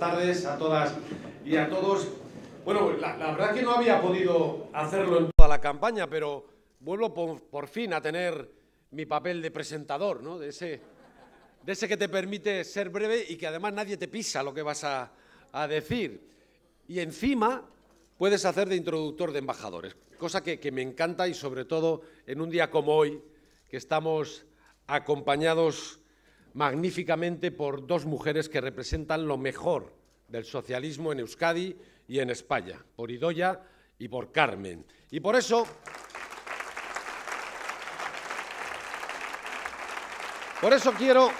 tardes a todas y a todos. Bueno, la, la verdad que no había podido hacerlo en toda la campaña, pero vuelvo por, fin a tener mi papel de presentador, ¿no? De ese, de ese que te permite ser breve y que además nadie te pisa lo que vas a, decir. Y encima puedes hacer de introductor de embajadores, cosa que, que, me encanta y sobre todo en un día como hoy, que estamos acompañados magníficamente por dos mujeres que representan lo mejor del socialismo en Euskadi y en España, por Idoya y por Carmen. Y por eso... Por eso quiero,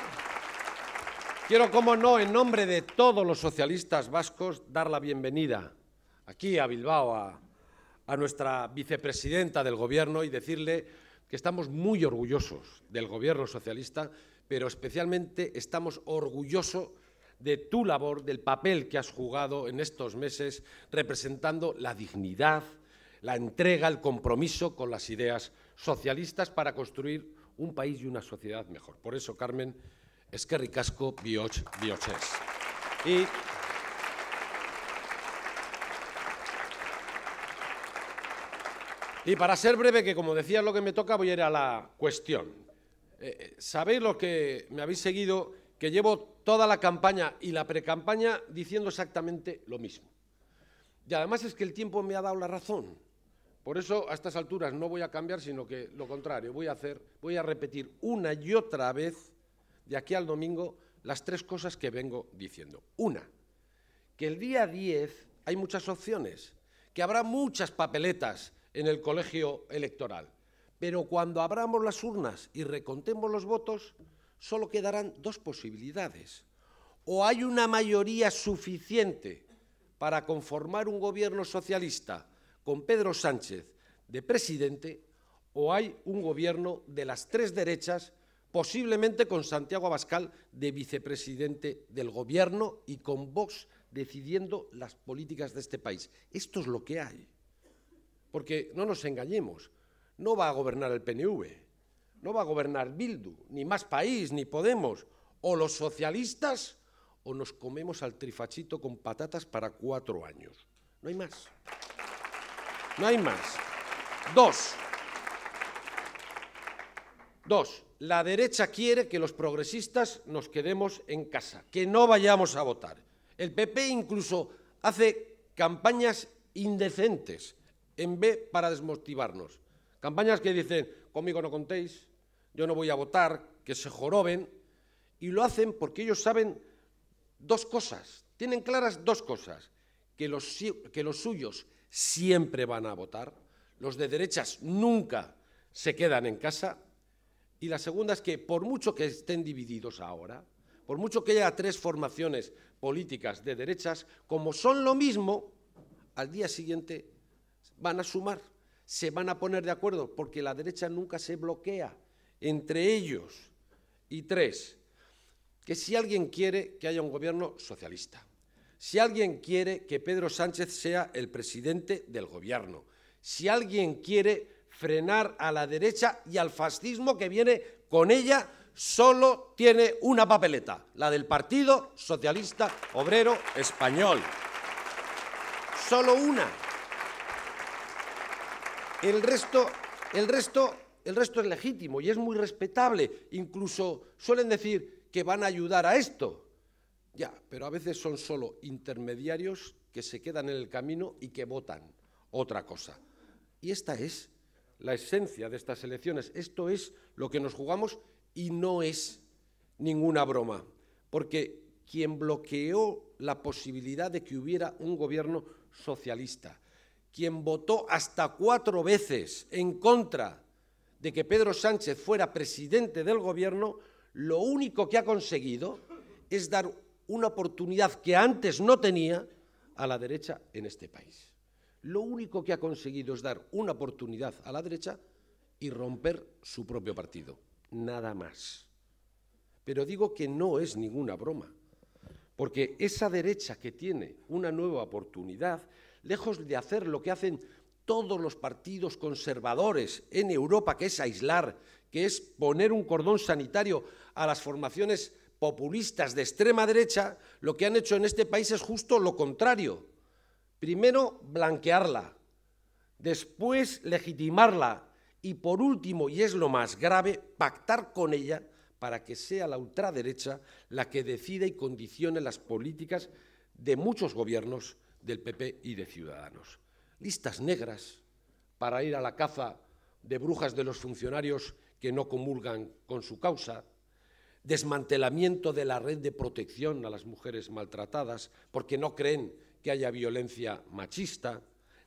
quiero, como no, en nombre de todos los socialistas vascos, dar la bienvenida aquí a Bilbao a nuestra vicepresidenta del Gobierno y decirle que estamos muy orgullosos del Gobierno socialista pero especialmente estamos orgullosos de tu labor, del papel que has jugado en estos meses representando la dignidad, la entrega, el compromiso con las ideas socialistas para construir un país y una sociedad mejor. Por eso, Carmen, es que ricasco bioch, bioches. Y Y para ser breve, que como decía lo que me toca, voy a ir a la cuestión. Eh, eh, sabéis lo que me habéis seguido, que llevo toda la campaña y la precampaña diciendo exactamente lo mismo. Y además es que el tiempo me ha dado la razón. Por eso a estas alturas no voy a cambiar, sino que lo contrario, voy a hacer, voy a repetir una y otra vez de aquí al domingo las tres cosas que vengo diciendo. Una, que el día 10 hay muchas opciones, que habrá muchas papeletas en el colegio electoral. Pero cuando abramos las urnas y recontemos los votos, solo quedarán dos posibilidades. O hay una mayoría suficiente para conformar un gobierno socialista con Pedro Sánchez de presidente, o hay un gobierno de las tres derechas, posiblemente con Santiago Abascal de vicepresidente del gobierno y con Vox decidiendo las políticas de este país. Esto es lo que hay. Porque no nos engañemos, no va a gobernar el PNV, no va a gobernar Bildu, ni Más País, ni Podemos, o los socialistas, o nos comemos al trifachito con patatas para cuatro años. No hay más. No hay más. Dos. Dos. La derecha quiere que los progresistas nos quedemos en casa, que no vayamos a votar. El PP incluso hace campañas indecentes en B para desmotivarnos. Campañas que dicen, conmigo no contéis, yo no voy a votar, que se joroben, y lo hacen porque ellos saben dos cosas, tienen claras dos cosas, que los, que los suyos siempre van a votar, los de derechas nunca se quedan en casa, y la segunda es que por mucho que estén divididos ahora, por mucho que haya tres formaciones políticas de derechas, como son lo mismo, al día siguiente van a sumar se van a poner de acuerdo, porque la derecha nunca se bloquea entre ellos. Y tres, que si alguien quiere que haya un gobierno socialista, si alguien quiere que Pedro Sánchez sea el presidente del gobierno, si alguien quiere frenar a la derecha y al fascismo que viene con ella, solo tiene una papeleta, la del Partido Socialista Obrero Español. Solo una. El resto, el resto, el resto es legítimo y es muy respetable. Incluso suelen decir que van a ayudar a esto. Ya, pero a veces son solo intermediarios que se quedan en el camino y que votan otra cosa. Y esta es la esencia de estas elecciones. Esto es lo que nos jugamos y no es ninguna broma. Porque quien bloqueó la posibilidad de que hubiera un gobierno socialista quien votó hasta cuatro veces en contra de que Pedro Sánchez fuera presidente del gobierno, lo único que ha conseguido es dar una oportunidad que antes no tenía a la derecha en este país. Lo único que ha conseguido es dar una oportunidad a la derecha y romper su propio partido. Nada más. Pero digo que no es ninguna broma, porque esa derecha que tiene una nueva oportunidad lejos de hacer lo que hacen todos los partidos conservadores en Europa, que es aislar, que es poner un cordón sanitario a las formaciones populistas de extrema derecha, lo que han hecho en este país es justo lo contrario. Primero, blanquearla, después, legitimarla y, por último, y es lo más grave, pactar con ella para que sea la ultraderecha la que decida y condicione las políticas de muchos gobiernos del PP y de Ciudadanos. Listas negras para ir a la caza de brujas de los funcionarios que no comulgan con su causa, desmantelamiento de la red de protección a las mujeres maltratadas porque no creen que haya violencia machista,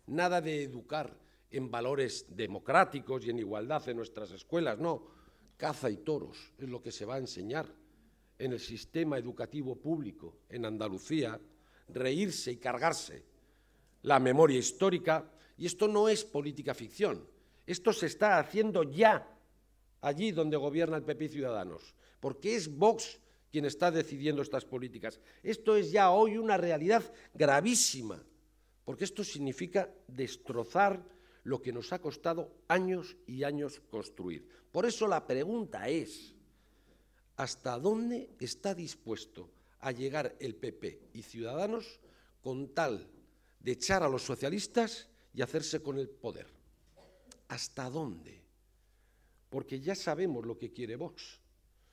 nada de educar en valores democráticos y en igualdad en nuestras escuelas, no, caza y toros es lo que se va a enseñar en el sistema educativo público en Andalucía reírse y cargarse la memoria histórica. Y esto no es política ficción. Esto se está haciendo ya allí donde gobierna el PP Ciudadanos, porque es Vox quien está decidiendo estas políticas. Esto es ya hoy una realidad gravísima, porque esto significa destrozar lo que nos ha costado años y años construir. Por eso la pregunta es, ¿hasta dónde está dispuesto a llegar el PP y Ciudadanos con tal de echar a los socialistas y hacerse con el poder. ¿Hasta dónde? Porque ya sabemos lo que quiere Vox.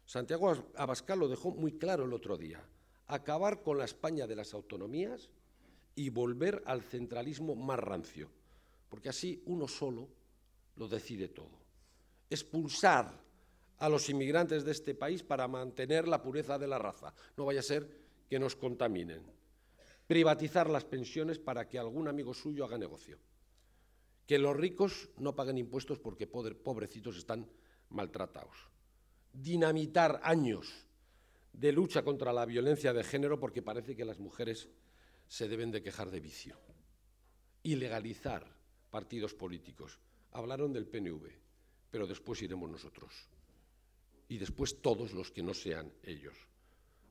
Santiago Abascal lo dejó muy claro el otro día. Acabar con la España de las autonomías y volver al centralismo más rancio. Porque así uno solo lo decide todo. Expulsar a los inmigrantes de este país para mantener la pureza de la raza. No vaya a ser que nos contaminen. Privatizar las pensiones para que algún amigo suyo haga negocio. Que los ricos no paguen impuestos porque pobrecitos están maltratados. Dinamitar años de lucha contra la violencia de género porque parece que las mujeres se deben de quejar de vicio. Ilegalizar partidos políticos. Hablaron del PNV, pero después iremos nosotros y después todos los que no sean ellos.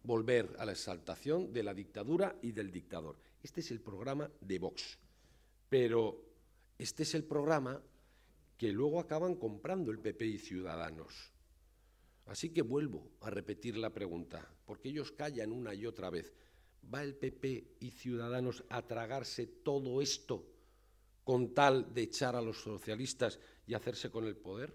Volver a la exaltación de la dictadura y del dictador. Este es el programa de Vox. Pero este es el programa que luego acaban comprando el PP y Ciudadanos. Así que vuelvo a repetir la pregunta, porque ellos callan una y otra vez. ¿Va el PP y Ciudadanos a tragarse todo esto con tal de echar a los socialistas y hacerse con el poder?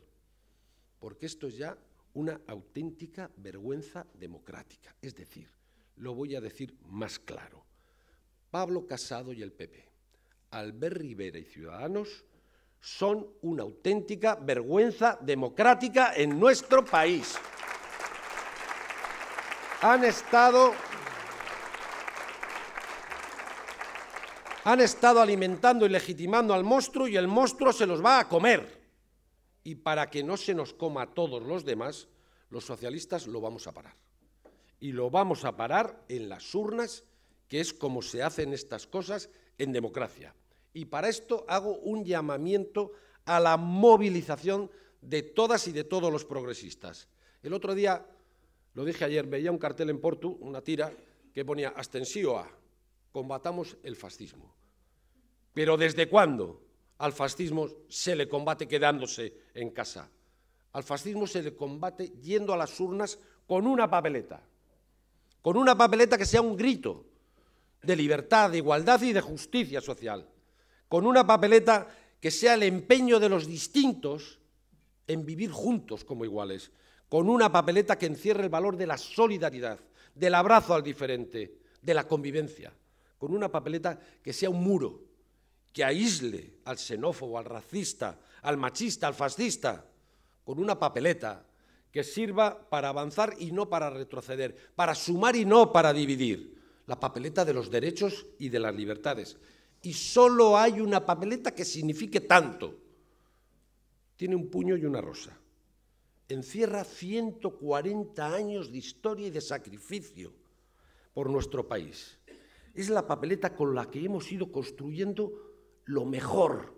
Porque esto es ya una auténtica vergüenza democrática. Es decir, lo voy a decir más claro. Pablo Casado y el PP, Albert Rivera y Ciudadanos son una auténtica vergüenza democrática en nuestro país. Han estado han estado alimentando y legitimando al monstruo y el monstruo se los va a comer y para que no se nos coma a todos los demás, los socialistas lo vamos a parar. Y lo vamos a parar en las urnas, que es como se hacen estas cosas en democracia. Y para esto hago un llamamiento a la movilización de todas y de todos los progresistas. El otro día, lo dije ayer, veía un cartel en Porto, una tira, que ponía Astensio A, combatamos el fascismo. ¿Pero desde cuándo? Al fascismo se le combate quedándose en casa. Al fascismo se le combate yendo a las urnas con una papeleta. Con una papeleta que sea un grito de libertad, de igualdad y de justicia social. Con una papeleta que sea el empeño de los distintos en vivir juntos como iguales. Con una papeleta que encierre el valor de la solidaridad, del abrazo al diferente, de la convivencia. Con una papeleta que sea un muro que aísle al xenófobo, al racista, al machista, al fascista, con una papeleta que sirva para avanzar y no para retroceder, para sumar y no para dividir, la papeleta de los derechos y de las libertades. Y solo hay una papeleta que signifique tanto. Tiene un puño y una rosa. Encierra 140 años de historia y de sacrificio por nuestro país. Es la papeleta con la que hemos ido construyendo lo mejor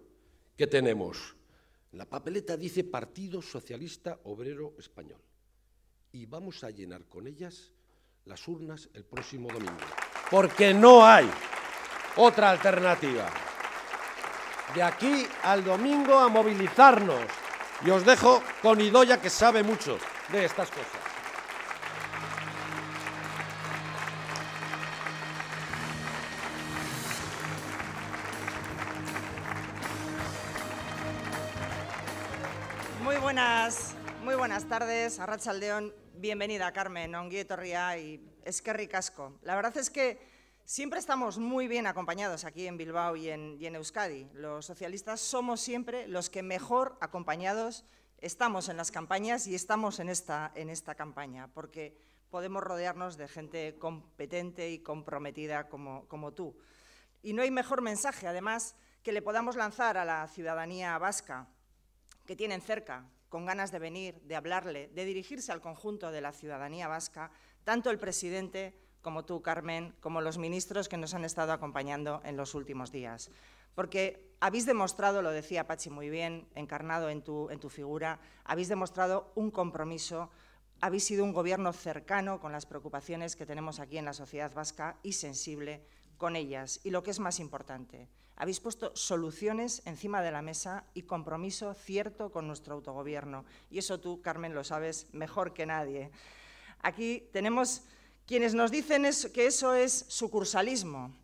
que tenemos. La papeleta dice Partido Socialista Obrero Español. Y vamos a llenar con ellas las urnas el próximo domingo. Porque no hay otra alternativa. De aquí al domingo a movilizarnos. Y os dejo con Idoya que sabe mucho de estas cosas. muy buenas tardes, Arrachaldeón. Bienvenida, Carmen, Onguieto, Torría y Esquerri Casco. La verdad es que siempre estamos muy bien acompañados aquí en Bilbao y en, y en Euskadi. Los socialistas somos siempre los que mejor acompañados estamos en las campañas y estamos en esta, en esta campaña, porque podemos rodearnos de gente competente y comprometida como, como tú. Y no hay mejor mensaje, además, que le podamos lanzar a la ciudadanía vasca que tienen cerca, con ganas de venir, de hablarle, de dirigirse al conjunto de la ciudadanía vasca, tanto el presidente como tú, Carmen, como los ministros que nos han estado acompañando en los últimos días. Porque habéis demostrado, lo decía Pachi muy bien, encarnado en tu, figura, habéis demostrado un compromiso habéis sido un gobierno cercano con las preocupaciones que tenemos aquí en la sociedad vasca y sensible con ellas. Y lo que es más importante, habéis puesto soluciones encima de la mesa y compromiso cierto con nuestro autogobierno. Y eso tú, Carmen, lo sabes mejor que nadie. Aquí tenemos quienes nos dicen que eso es sucursalismo,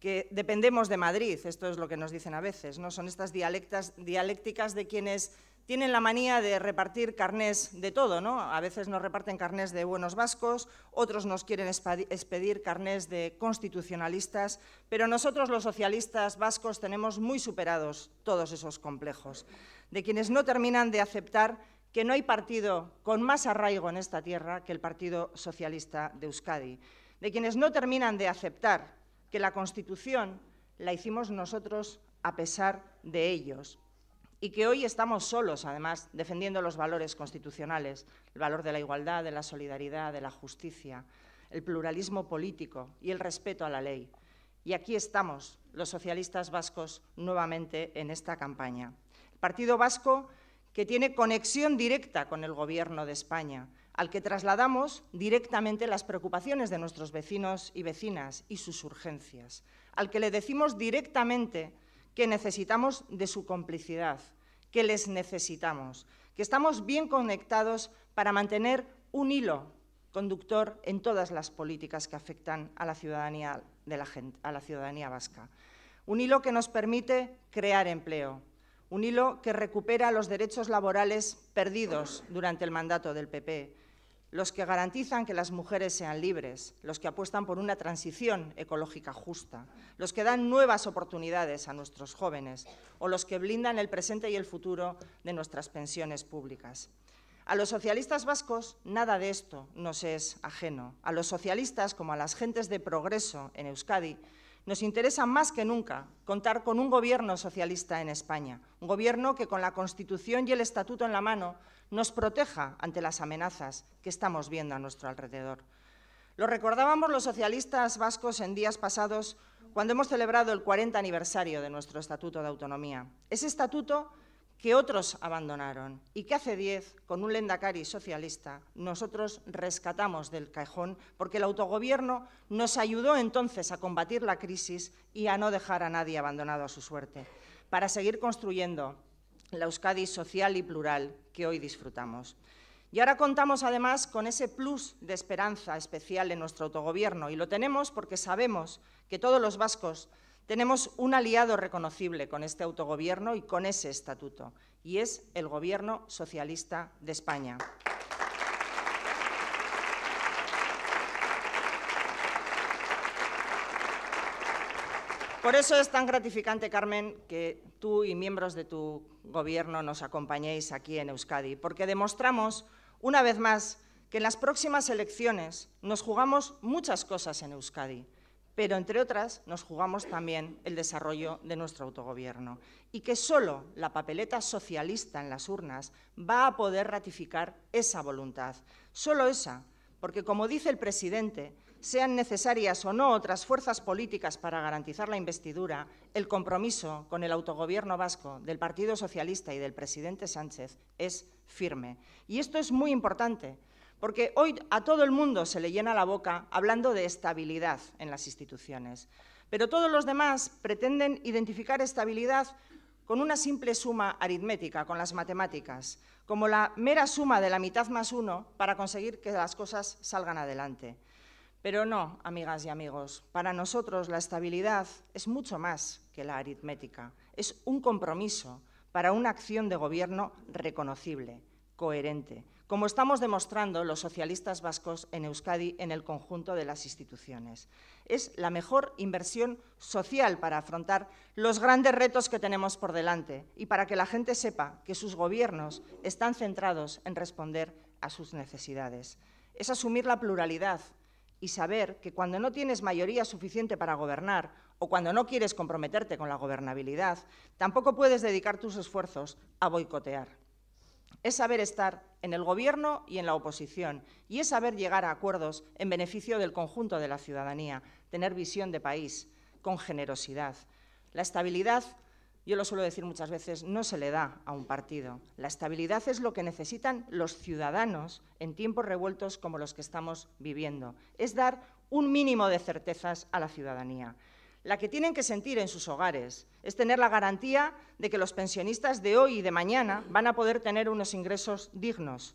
que dependemos de Madrid, esto es lo que nos dicen a veces, ¿no? Son estas dialécticas de quienes tienen la manía de repartir carnés de todo, ¿no? A veces nos reparten carnés de buenos vascos, otros nos quieren expedir carnés de constitucionalistas, pero nosotros los socialistas vascos tenemos muy superados todos esos complejos, de quienes no terminan de aceptar que no hay partido con más arraigo en esta tierra que el Partido Socialista de Euskadi, de quienes no terminan de aceptar que la Constitución la hicimos nosotros a pesar de ellos, y que hoy estamos solos, además, defendiendo los valores constitucionales, el valor de la igualdad, de la solidaridad, de la justicia, el pluralismo político y el respeto a la ley. Y aquí estamos, los socialistas vascos, nuevamente en esta campaña. El Partido Vasco que tiene conexión directa con el Gobierno de España, al que trasladamos directamente las preocupaciones de nuestros vecinos y vecinas y sus urgencias, al que le decimos directamente que necesitamos de su complicidad, que les necesitamos, que estamos bien conectados para mantener un hilo conductor en todas las políticas que afectan a la ciudadanía, de la a la ciudadanía vasca. Un hilo que nos permite crear empleo, un hilo que recupera los derechos laborales perdidos durante el mandato del PP, los que garantizan que las mujeres sean libres, los que apuestan por una transición ecológica justa, los que dan nuevas oportunidades a nuestros jóvenes o los que blindan el presente y el futuro de nuestras pensiones públicas. A los socialistas vascos nada de esto nos es ajeno. A los socialistas, como a las gentes de progreso en Euskadi, nos interesa más que nunca contar con un gobierno socialista en España, un gobierno que con la Constitución y el Estatuto en la mano nos proteja ante las amenazas que estamos viendo a nuestro alrededor. Lo recordábamos los socialistas vascos en días pasados cuando hemos celebrado el 40 aniversario de nuestro Estatuto de Autonomía. Ese estatuto que otros abandonaron y que hace diez, con un lendacari socialista, nosotros rescatamos del cajón porque el autogobierno nos ayudó entonces a combatir la crisis y a no dejar a nadie abandonado a su suerte, para seguir construyendo la Euskadi social y plural que hoy disfrutamos. Y ahora contamos además con ese plus de esperanza especial en nuestro autogobierno y lo tenemos porque sabemos que todos los vascos tenemos un aliado reconocible con este autogobierno y con ese estatuto, y es el Gobierno Socialista de España. Por eso es tan gratificante, Carmen, que tú y miembros de tu gobierno nos acompañéis aquí en Euskadi, porque demostramos, una vez más, que en las próximas elecciones nos jugamos muchas cosas en Euskadi, pero entre otras nos jugamos también el desarrollo de nuestro autogobierno y que solo la papeleta socialista en las urnas va a poder ratificar esa voluntad, solo esa, porque como dice el presidente, sean necesarias o no otras fuerzas políticas para garantizar la investidura, el compromiso con el autogobierno vasco del Partido Socialista y del presidente Sánchez es firme. Y esto es muy importante, porque hoy a todo el mundo se le llena la boca hablando de estabilidad en las instituciones, pero todos los demás pretenden identificar estabilidad con una simple suma aritmética, con las matemáticas, como la mera suma de la mitad más uno para conseguir que las cosas salgan adelante. Pero no, amigas y amigos, para nosotros la estabilidad es mucho más que la aritmética. Es un compromiso para una acción de gobierno reconocible, coherente, como estamos demostrando los socialistas vascos en Euskadi en el conjunto de las instituciones. Es la mejor inversión social para afrontar los grandes retos que tenemos por delante y para que la gente sepa que sus gobiernos están centrados en responder a sus necesidades. Es asumir la pluralidad y saber que cuando no tienes mayoría suficiente para gobernar o cuando no quieres comprometerte con la gobernabilidad, tampoco puedes dedicar tus esfuerzos a boicotear. Es saber estar en el Gobierno y en la oposición, y es saber llegar a acuerdos en beneficio del conjunto de la ciudadanía, tener visión de país, con generosidad. La estabilidad yo lo suelo decir muchas veces, no se le da a un partido. La estabilidad es lo que necesitan los ciudadanos en tiempos revueltos como los que estamos viviendo. Es dar un mínimo de certezas a la ciudadanía. La que tienen que sentir en sus hogares es tener la garantía de que los pensionistas de hoy y de mañana van a poder tener unos ingresos dignos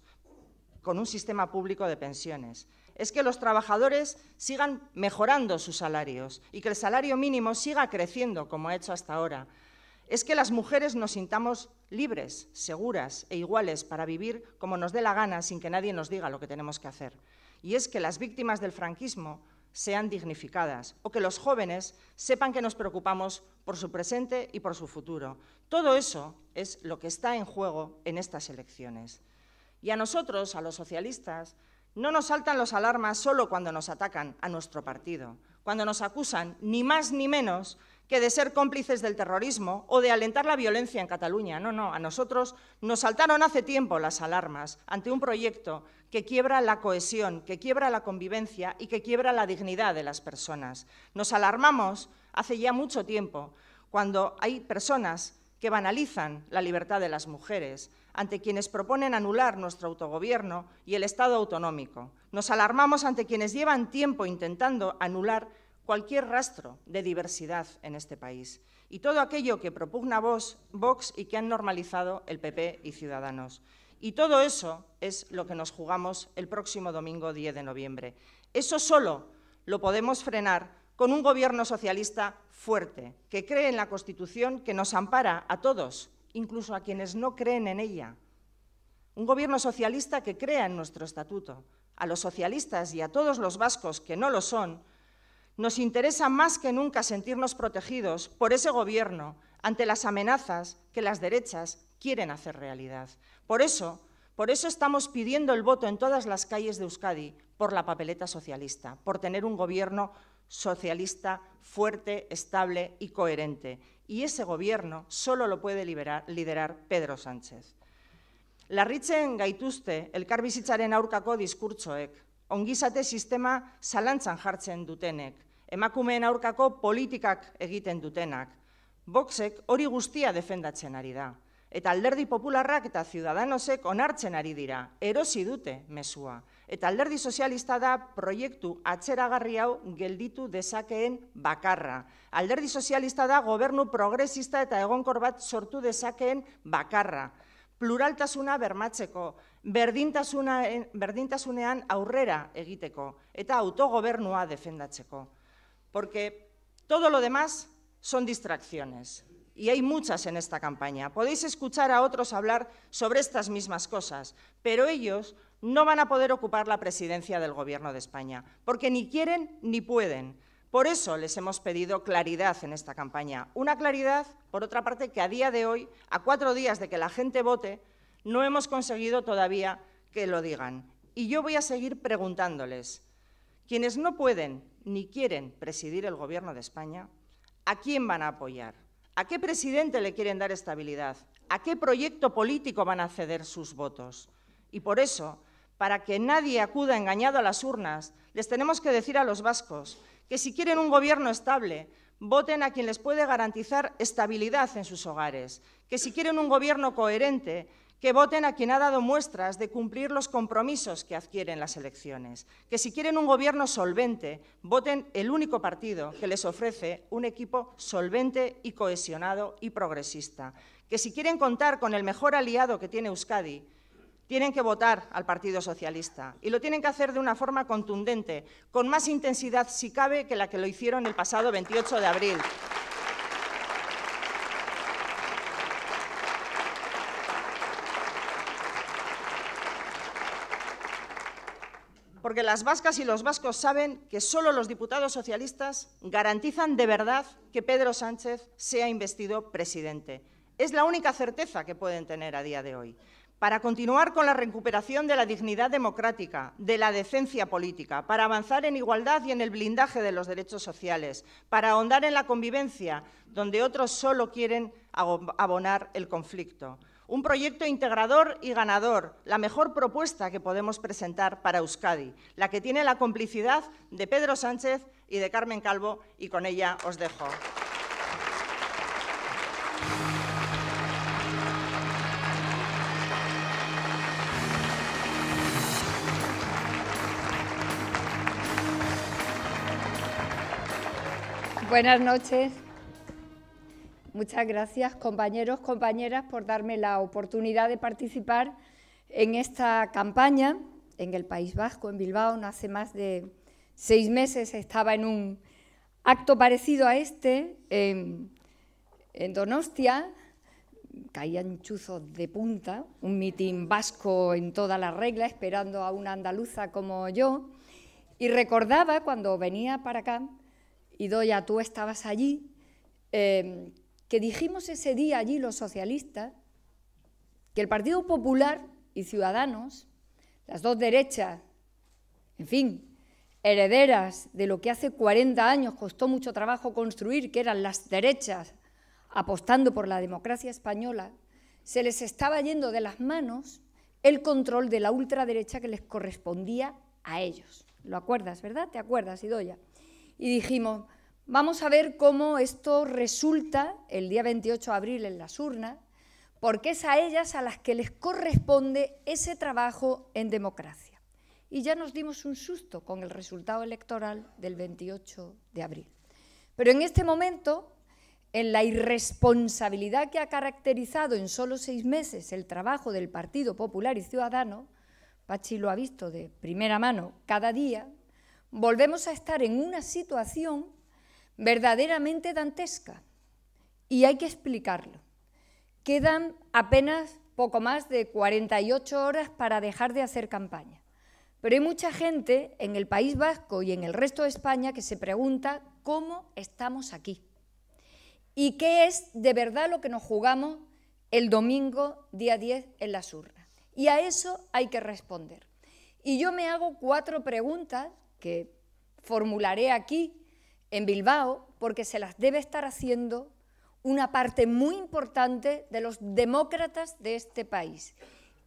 con un sistema público de pensiones es que los trabajadores sigan mejorando sus salarios y que el salario mínimo siga creciendo como ha hecho hasta ahora, es que las mujeres nos sintamos libres, seguras e iguales para vivir como nos dé la gana sin que nadie nos diga lo que tenemos que hacer. Y es que las víctimas del franquismo sean dignificadas o que los jóvenes sepan que nos preocupamos por su presente y por su futuro. Todo eso es lo que está en juego en estas elecciones. Y a nosotros, a los socialistas, no nos saltan las alarmas solo cuando nos atacan a nuestro partido, cuando nos acusan ni más ni menos que de ser cómplices del terrorismo o de alentar la violencia en Cataluña. No, no, a nosotros nos saltaron hace tiempo las alarmas ante un proyecto que quiebra la cohesión, que quiebra la convivencia y que quiebra la dignidad de las personas. Nos alarmamos hace ya mucho tiempo cuando hay personas que banalizan la libertad de las mujeres, ante quienes proponen anular nuestro autogobierno y el Estado autonómico. Nos alarmamos ante quienes llevan tiempo intentando anular cualquier rastro de diversidad en este país y todo aquello que propugna Vox y que han normalizado el PP y Ciudadanos. Y todo eso es lo que nos jugamos el próximo domingo 10 de noviembre. Eso solo lo podemos frenar con un gobierno socialista fuerte, que cree en la Constitución, que nos ampara a todos, incluso a quienes no creen en ella. Un gobierno socialista que crea en nuestro estatuto. A los socialistas y a todos los vascos que no lo son, nos interesa más que nunca sentirnos protegidos por ese gobierno ante las amenazas que las derechas quieren hacer realidad. Por eso, por eso estamos pidiendo el voto en todas las calles de Euskadi por la papeleta socialista, por tener un gobierno socialista fuerte, estable y coherente. Y ese gobierno solo lo puede liderar Pedro Sánchez. La Larritzen gaituzte elkarbizitzaren aurkako Kurchoek, ongizate sistema zalantzan jartzen dutenek, emakumeen aurkako politikak egiten dutenak. Boxek hori guztia defendatzen ari da. Eta alderdi popularrak eta ziudadanosek onartzen ari dira, erosi dute mesua. Eta alderdi sozialista da proiektu atzeragarri hau gelditu dezakeen bakarra. Alderdi sozialista da gobernu progresista eta egonkor bat sortu dezakeen bakarra. Pluraltasuna bermatzeko, berdintasunean aurrera egiteko eta autogobernua defendatzeko. porque todo lo demás son distracciones. Y hay muchas en esta campaña. Podéis escuchar a otros hablar sobre estas mismas cosas, pero ellos no van a poder ocupar la presidencia del Gobierno de España, porque ni quieren ni pueden. Por eso les hemos pedido claridad en esta campaña. Una claridad, por otra parte, que a día de hoy, a cuatro días de que la gente vote, no hemos conseguido todavía que lo digan. Y yo voy a seguir preguntándoles. Quienes no pueden ni quieren presidir el Gobierno de España, ¿a quién van a apoyar? ¿A qué presidente le quieren dar estabilidad? ¿A qué proyecto político van a ceder sus votos? Y por eso, para que nadie acuda engañado a las urnas, les tenemos que decir a los vascos que si quieren un gobierno estable, voten a quien les puede garantizar estabilidad en sus hogares, que si quieren un gobierno coherente, que voten a quien ha dado muestras de cumplir los compromisos que adquieren las elecciones, que si quieren un gobierno solvente, voten el único partido que les ofrece un equipo solvente y cohesionado y progresista, que si quieren contar con el mejor aliado que tiene Euskadi, tienen que votar al Partido Socialista y lo tienen que hacer de una forma contundente, con más intensidad si cabe que la que lo hicieron el pasado 28 de abril. porque las vascas y los vascos saben que solo los diputados socialistas garantizan de verdad que Pedro Sánchez sea investido presidente. Es la única certeza que pueden tener a día de hoy. Para continuar con la recuperación de la dignidad democrática, de la decencia política, para avanzar en igualdad y en el blindaje de los derechos sociales, para ahondar en la convivencia, donde otros solo quieren abonar el conflicto. Un proyecto integrador y ganador, la mejor propuesta que podemos presentar para Euskadi, la que tiene la complicidad de Pedro Sánchez y de Carmen Calvo, y con ella os dejo. Buenas noches. Muchas gracias, compañeros, compañeras, por darme la oportunidad de participar en esta campaña en el País Vasco, en Bilbao. No hace más de seis meses estaba en un acto parecido a este, en, Donostia. Caían chuzos de punta, un mitin vasco en toda la regla, esperando a una andaluza como yo. Y recordaba cuando venía para acá, y Doya, tú estabas allí, em, que dijimos ese día allí los socialistas, que el Partido Popular y Ciudadanos, las dos derechas, en fin, herederas de lo que hace 40 años costó mucho trabajo construir, que eran las derechas apostando por la democracia española, se les estaba yendo de las manos el control de la ultraderecha que les correspondía a ellos. ¿Lo acuerdas, verdad? ¿Te acuerdas, Idoya? Y dijimos, Vamos a ver cómo esto resulta el día 28 de abril en las urnas, porque es a ellas a las que les corresponde ese trabajo en democracia. Y ya nos dimos un susto con el resultado electoral del 28 de abril. Pero en este momento, en la irresponsabilidad que ha caracterizado en solo seis meses el trabajo del Partido Popular y Ciudadano, Pachi lo ha visto de primera mano cada día, volvemos a estar en una situación verdaderamente dantesca y hay que explicarlo. Quedan apenas poco más de 48 horas para dejar de hacer campaña. Pero hay mucha gente en el País Vasco y en el resto de España que se pregunta cómo estamos aquí y qué es de verdad lo que nos jugamos el domingo día 10 en las urnas. Y a eso hay que responder. Y yo me hago cuatro preguntas que formularé aquí en Bilbao porque se las debe estar haciendo una parte muy importante de los demócratas de este país.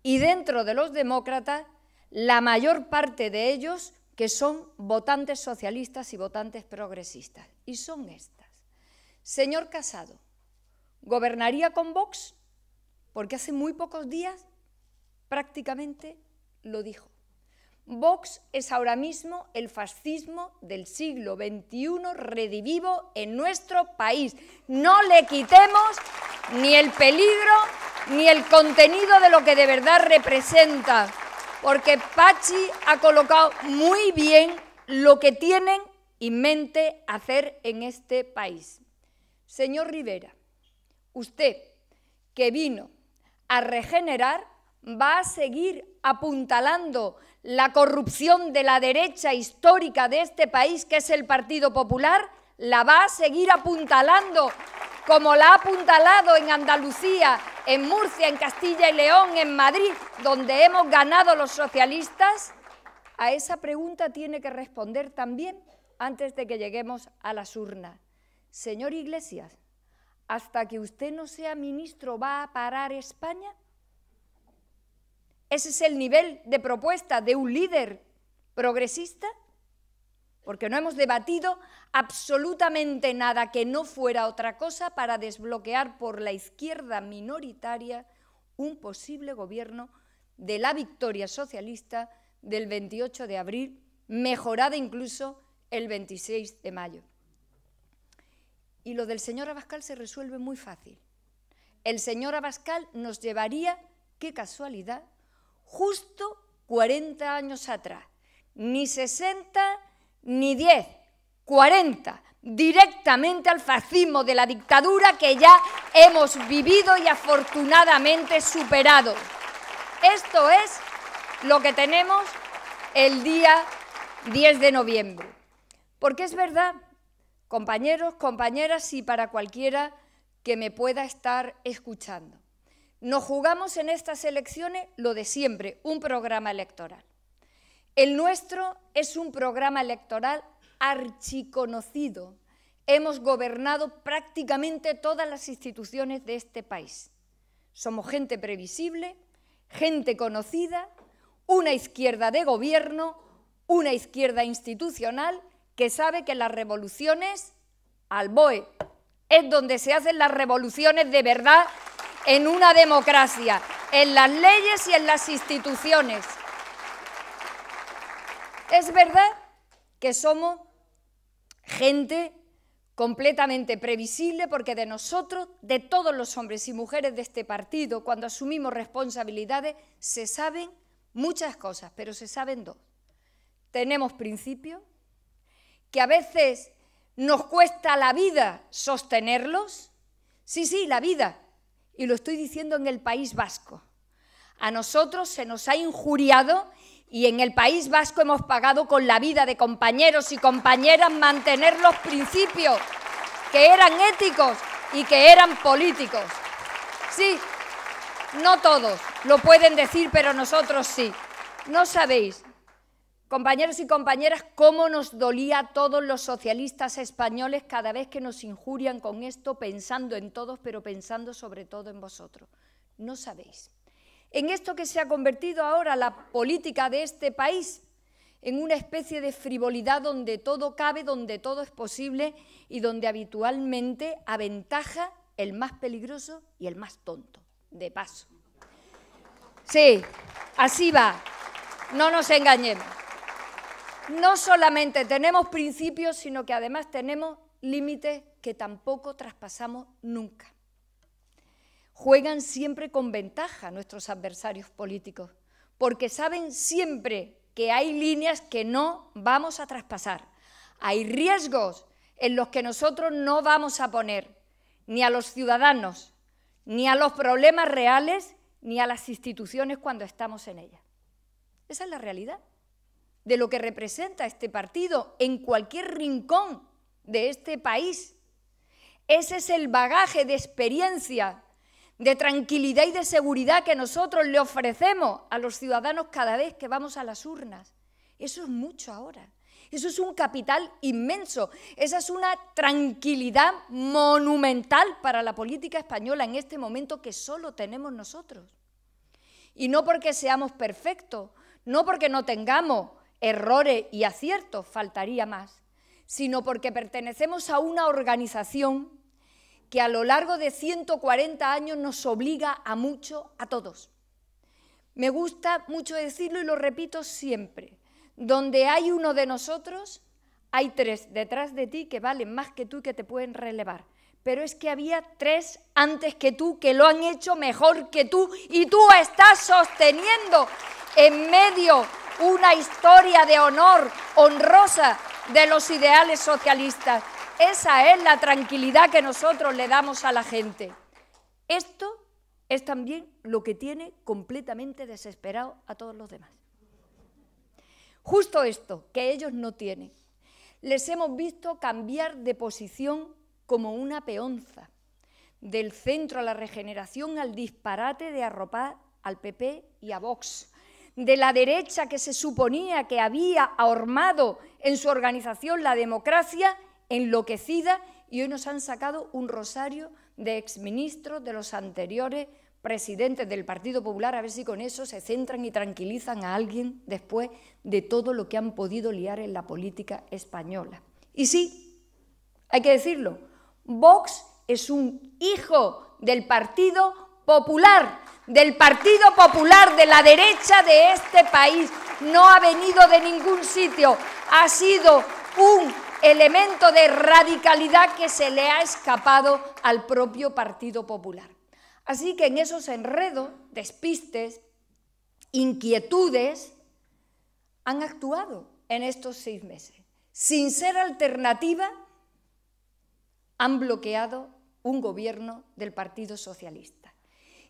Y dentro de los demócratas, la mayor parte de ellos que son votantes socialistas y votantes progresistas. Y son estas. Señor Casado, ¿gobernaría con Vox? Porque hace muy pocos días prácticamente lo dijo. Vox es ahora mismo el fascismo del siglo XXI redivivo en nuestro país. No le quitemos ni el peligro ni el contenido de lo que de verdad representa, porque Pachi ha colocado muy bien lo que tienen en mente hacer en este país. Señor Rivera, usted que vino a regenerar va a seguir apuntalando la corrupción de la derecha histórica de este país, que es el Partido Popular, la va a seguir apuntalando como la ha apuntalado en Andalucía, en Murcia, en Castilla y León, en Madrid, donde hemos ganado los socialistas? A esa pregunta tiene que responder también antes de que lleguemos a las urnas. Señor Iglesias, hasta que usted no sea ministro, ¿va a parar España? ¿Ese es el nivel de propuesta de un líder progresista? Porque no hemos debatido absolutamente nada que no fuera otra cosa para desbloquear por la izquierda minoritaria un posible gobierno de la victoria socialista del 28 de abril, mejorada incluso el 26 de mayo. Y lo del señor Abascal se resuelve muy fácil. El señor Abascal nos llevaría, qué casualidad, justo 40 años atrás. Ni 60 ni 10, 40, directamente al fascismo de la dictadura que ya hemos vivido y afortunadamente superado. Esto es lo que tenemos el día 10 de noviembre. Porque es verdad, compañeros, compañeras y para cualquiera que me pueda estar escuchando. Nos jugamos en estas elecciones lo de siempre, un programa electoral. El nuestro es un programa electoral archiconocido. Hemos gobernado prácticamente todas las instituciones de este país. Somos gente previsible, gente conocida, una izquierda de gobierno, una izquierda institucional que sabe que las revoluciones al BOE es donde se hacen las revoluciones de verdad en una democracia, en las leyes y en las instituciones. Es verdad que somos gente completamente previsible porque de nosotros, de todos los hombres y mujeres de este partido, cuando asumimos responsabilidades, se saben muchas cosas, pero se saben dos. Tenemos principios que a veces nos cuesta la vida sostenerlos. Sí, sí, la vida, y lo estoy diciendo en el País Vasco. A nosotros se nos ha injuriado y en el País Vasco hemos pagado con la vida de compañeros y compañeras mantener los principios que eran éticos y que eran políticos. Sí, no todos lo pueden decir, pero nosotros sí. No sabéis Compañeros y compañeras, cómo nos dolía a todos los socialistas españoles cada vez que nos injurian con esto, pensando en todos, pero pensando sobre todo en vosotros. No sabéis. En esto que se ha convertido ahora la política de este país, en una especie de frivolidad donde todo cabe, donde todo es posible y donde habitualmente aventaja el más peligroso y el más tonto, de paso. Sí, así va. No nos engañemos no solamente tenemos principios, sino que además tenemos límites que tampoco traspasamos nunca. Juegan siempre con ventaja nuestros adversarios políticos, porque saben siempre que hay líneas que no vamos a traspasar. Hay riesgos en los que nosotros no vamos a poner ni a los ciudadanos, ni a los problemas reales, ni a las instituciones cuando estamos en ellas. Esa es la realidad de lo que representa este partido en cualquier rincón de este país. Ese es el bagaje de experiencia, de tranquilidad y de seguridad que nosotros le ofrecemos a los ciudadanos cada vez que vamos a las urnas. Eso es mucho ahora. Eso es un capital inmenso. Esa es una tranquilidad monumental para la política española en este momento que solo tenemos nosotros. Y no porque seamos perfectos, no porque no tengamos errores y aciertos, faltaría más, sino porque pertenecemos a una organización que a lo largo de 140 años nos obliga a mucho a todos. Me gusta mucho decirlo y lo repito siempre, donde hay uno de nosotros, hay tres detrás de ti que valen más que tú y que te pueden relevar. Pero es que había tres antes que tú que lo han hecho mejor que tú y tú estás sosteniendo en medio una historia de honor honrosa de los ideales socialistas. Esa es la tranquilidad que nosotros le damos a la gente. Esto es también lo que tiene completamente desesperado a todos los demás. Justo esto, que ellos no tienen. Les hemos visto cambiar de posición como una peonza, del centro a la regeneración al disparate de arropar al PP y a Vox, de la derecha que se suponía que había ahormado en su organización la democracia, enloquecida, y hoy nos han sacado un rosario de exministros de los anteriores presidentes del Partido Popular, a ver si con eso se centran y tranquilizan a alguien después de todo lo que han podido liar en la política española. Y sí, hay que decirlo, Vox es un hijo del Partido Popular, del Partido Popular, de la derecha de este país, no ha venido de ningún sitio. Ha sido un elemento de radicalidad que se le ha escapado al propio Partido Popular. Así que en esos enredos, despistes, inquietudes, han actuado en estos seis meses. Sin ser alternativa, han bloqueado un gobierno del Partido Socialista.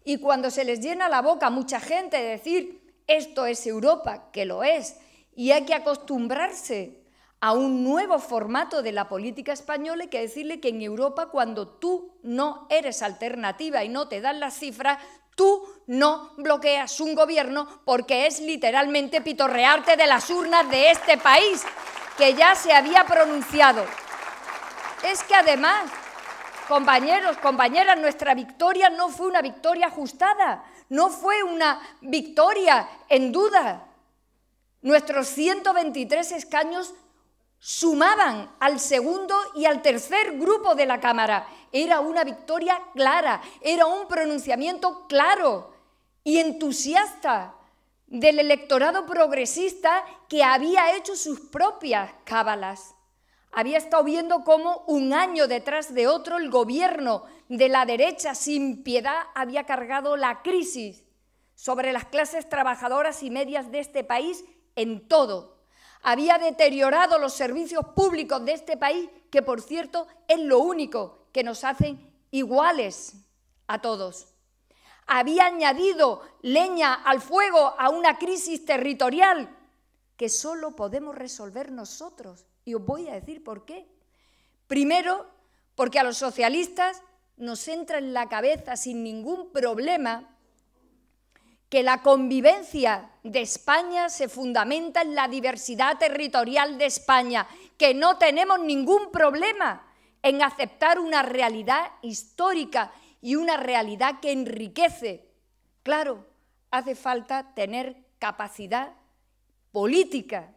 Y cuando se les llena la boca a mucha gente de decir, esto es Europa, que lo es, y hay que acostumbrarse a un nuevo formato de la política española hay que decirle que en Europa cuando tú no eres alternativa y no te dan las cifras, tú no bloqueas un gobierno porque es literalmente pitorrearte de las urnas de este país que ya se había pronunciado. Es que además compañeros, compañeras, nuestra victoria no fue una victoria ajustada, no fue una victoria en duda. Nuestros 123 escaños sumaban al segundo y al tercer grupo de la Cámara. Era una victoria clara, era un pronunciamiento claro y entusiasta del electorado progresista que había hecho sus propias cábalas había estado viendo cómo un año detrás de otro el gobierno de la derecha sin piedad había cargado la crisis sobre las clases trabajadoras y medias de este país en todo. Había deteriorado los servicios públicos de este país, que por cierto es lo único que nos hacen iguales a todos. Había añadido leña al fuego a una crisis territorial que solo podemos resolver nosotros y os voy a decir por qué. Primero, porque a los socialistas nos entra en la cabeza sin ningún problema que la convivencia de España se fundamenta en la diversidad territorial de España, que no tenemos ningún problema en aceptar una realidad histórica y una realidad que enriquece. Claro, hace falta tener capacidad política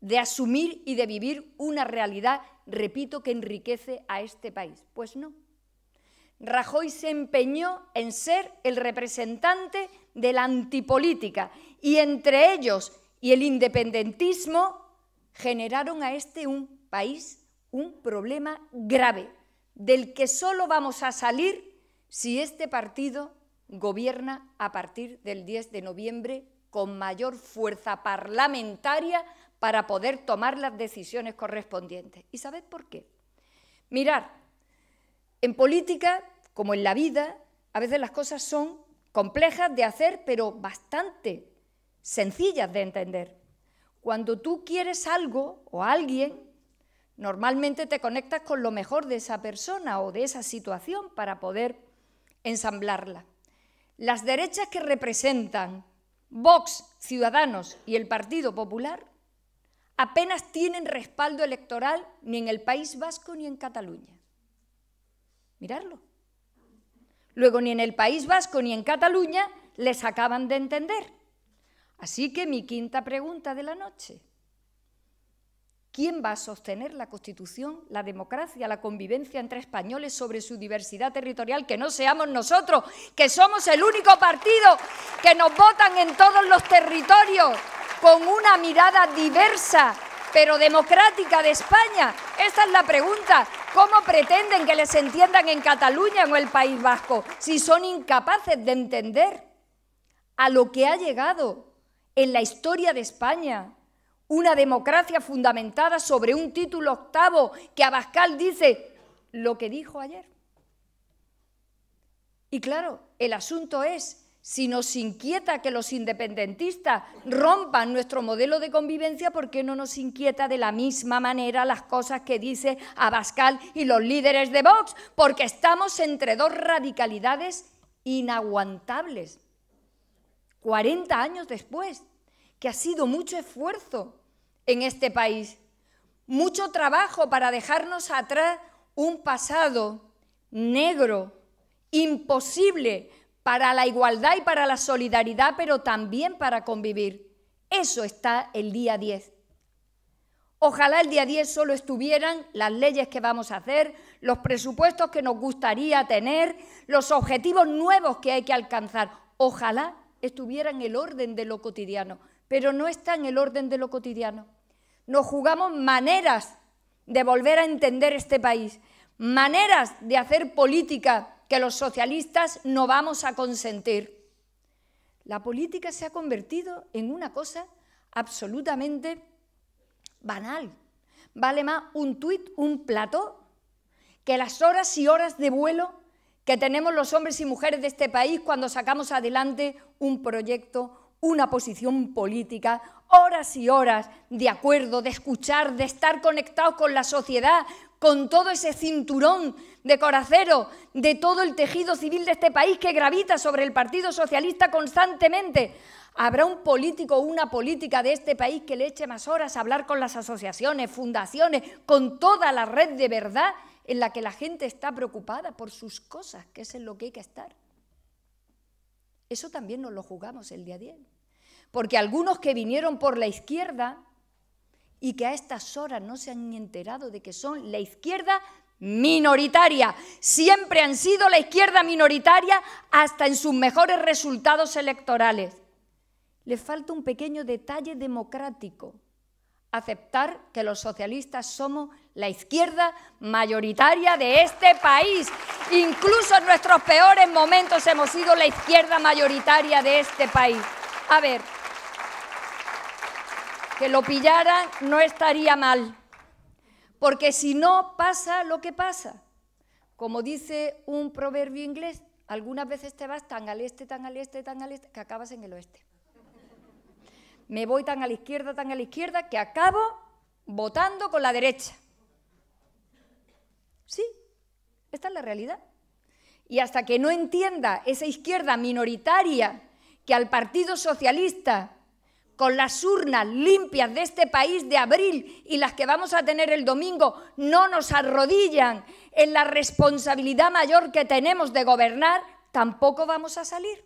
de asumir y de vivir una realidad, repito, que enriquece a este país. Pues no. Rajoy se empeñó en ser el representante de la antipolítica y entre ellos y el independentismo generaron a este un país un problema grave del que solo vamos a salir si este partido gobierna a partir del 10 de noviembre con mayor fuerza parlamentaria para poder tomar las decisiones correspondientes. ¿Y sabéis por qué? Mirar, en política, como en la vida, a veces las cosas son complejas de hacer, pero bastante sencillas de entender. Cuando tú quieres algo o alguien, normalmente te conectas con lo mejor de esa persona o de esa situación para poder ensamblarla. Las derechas que representan Vox, Ciudadanos y el Partido Popular apenas tienen respaldo electoral ni en el País Vasco ni en Cataluña. Mirarlo. Luego ni en el País Vasco ni en Cataluña les acaban de entender. Así que mi quinta pregunta de la noche. ¿Quién va a sostener la Constitución, la democracia, la convivencia entre españoles sobre su diversidad territorial? Que no seamos nosotros, que somos el único partido que nos votan en todos los territorios con una mirada diversa, pero democrática de España. Esa es la pregunta. ¿Cómo pretenden que les entiendan en Cataluña o en el País Vasco si son incapaces de entender a lo que ha llegado en la historia de España una democracia fundamentada sobre un título octavo que Abascal dice lo que dijo ayer. Y claro, el asunto es, si nos inquieta que los independentistas rompan nuestro modelo de convivencia, ¿por qué no nos inquieta de la misma manera las cosas que dice Abascal y los líderes de Vox? Porque estamos entre dos radicalidades inaguantables. 40 años después, que ha sido mucho esfuerzo en este país. Mucho trabajo para dejarnos atrás un pasado negro, imposible para la igualdad y para la solidaridad, pero también para convivir. Eso está el día 10. Ojalá el día 10 solo estuvieran las leyes que vamos a hacer, los presupuestos que nos gustaría tener, los objetivos nuevos que hay que alcanzar. Ojalá estuviera en el orden de lo cotidiano, pero no está en el orden de lo cotidiano nos jugamos maneras de volver a entender este país, maneras de hacer política que los socialistas no vamos a consentir. La política se ha convertido en una cosa absolutamente banal. Vale más un tuit, un plató, que las horas y horas de vuelo que tenemos los hombres y mujeres de este país cuando sacamos adelante un proyecto, una posición política horas y horas de acuerdo, de escuchar, de estar conectados con la sociedad, con todo ese cinturón de coracero, de todo el tejido civil de este país que gravita sobre el Partido Socialista constantemente. ¿Habrá un político o una política de este país que le eche más horas a hablar con las asociaciones, fundaciones, con toda la red de verdad en la que la gente está preocupada por sus cosas, que es en lo que hay que estar? Eso también nos lo jugamos el día a día porque algunos que vinieron por la izquierda y que a estas horas no se han enterado de que son la izquierda minoritaria. Siempre han sido la izquierda minoritaria hasta en sus mejores resultados electorales. Les falta un pequeño detalle democrático, aceptar que los socialistas somos la izquierda mayoritaria de este país. Incluso en nuestros peores momentos hemos sido la izquierda mayoritaria de este país. A ver, que lo pillaran no estaría mal, porque si no pasa lo que pasa. Como dice un proverbio inglés, algunas veces te vas tan al este, tan al este, tan al este, que acabas en el oeste. Me voy tan a la izquierda, tan a la izquierda, que acabo votando con la derecha. Sí, esta es la realidad. Y hasta que no entienda esa izquierda minoritaria que al Partido Socialista con las urnas limpias de este país de abril y las que vamos a tener el domingo no nos arrodillan en la responsabilidad mayor que tenemos de gobernar, tampoco vamos a salir.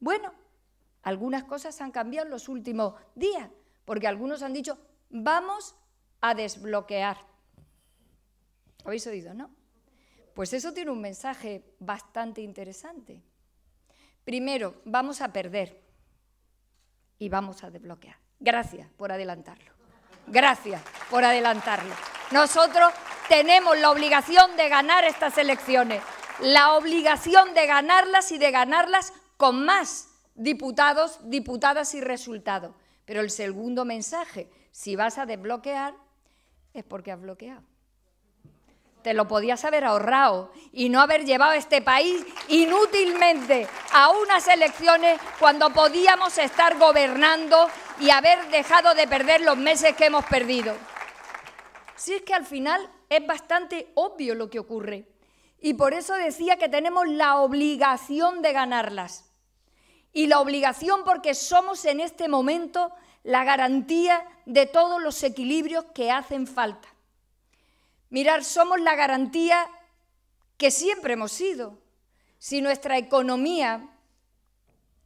Bueno, algunas cosas han cambiado en los últimos días, porque algunos han dicho, vamos a desbloquear. ¿Habéis oído, no? Pues eso tiene un mensaje bastante interesante. Primero, vamos a perder y vamos a desbloquear. Gracias por adelantarlo. Gracias por adelantarlo. Nosotros tenemos la obligación de ganar estas elecciones, la obligación de ganarlas y de ganarlas con más diputados, diputadas y resultados. Pero el segundo mensaje, si vas a desbloquear, es porque has bloqueado te lo podías haber ahorrado y no haber llevado a este país inútilmente a unas elecciones cuando podíamos estar gobernando y haber dejado de perder los meses que hemos perdido. Si es que al final es bastante obvio lo que ocurre. Y por eso decía que tenemos la obligación de ganarlas. Y la obligación porque somos en este momento la garantía de todos los equilibrios que hacen falta. Mirar, somos la garantía que siempre hemos sido. Si nuestra economía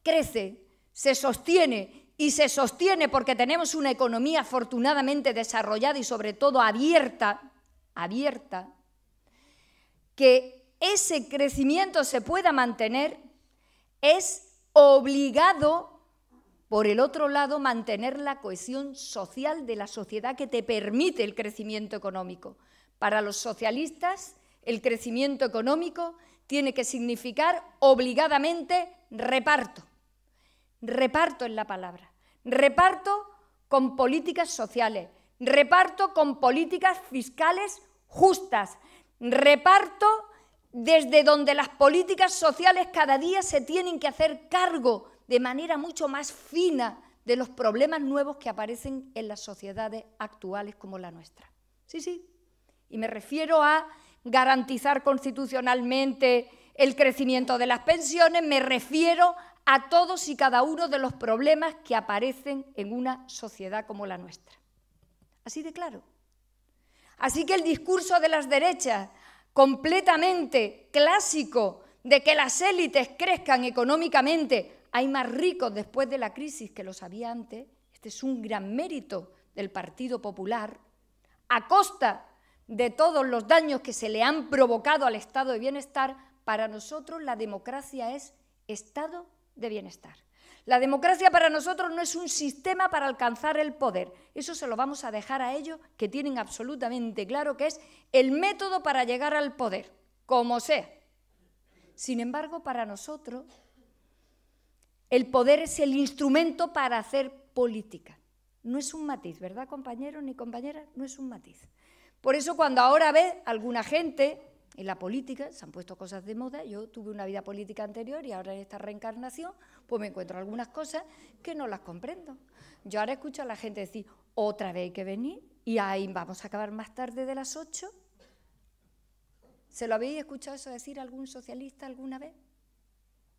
crece, se sostiene y se sostiene porque tenemos una economía afortunadamente desarrollada y sobre todo abierta, abierta, que ese crecimiento se pueda mantener es obligado por el otro lado mantener la cohesión social de la sociedad que te permite el crecimiento económico. Para los socialistas, el crecimiento económico tiene que significar obligadamente reparto. Reparto en la palabra. Reparto con políticas sociales, reparto con políticas fiscales justas, reparto desde donde las políticas sociales cada día se tienen que hacer cargo de manera mucho más fina de los problemas nuevos que aparecen en las sociedades actuales como la nuestra. Sí, sí, y me refiero a garantizar constitucionalmente el crecimiento de las pensiones, me refiero a todos y cada uno de los problemas que aparecen en una sociedad como la nuestra. Así de claro. Así que el discurso de las derechas, completamente clásico, de que las élites crezcan económicamente, hay más ricos después de la crisis que los había antes, este es un gran mérito del Partido Popular, a costa de todos los daños que se le han provocado al estado de bienestar, para nosotros la democracia es estado de bienestar. La democracia para nosotros no es un sistema para alcanzar el poder. Eso se lo vamos a dejar a ellos que tienen absolutamente claro que es el método para llegar al poder, como sea. Sin embargo, para nosotros el poder es el instrumento para hacer política. No es un matiz, ¿verdad, compañeros ni compañeras? No es un matiz. Por eso cuando ahora ve alguna gente en la política, se han puesto cosas de moda, yo tuve una vida política anterior y ahora en esta reencarnación, pues me encuentro algunas cosas que no las comprendo. Yo ahora escucho a la gente decir, otra vez hay que venir y ahí vamos a acabar más tarde de las 8. ¿Se lo habéis escuchado eso decir algún socialista alguna vez?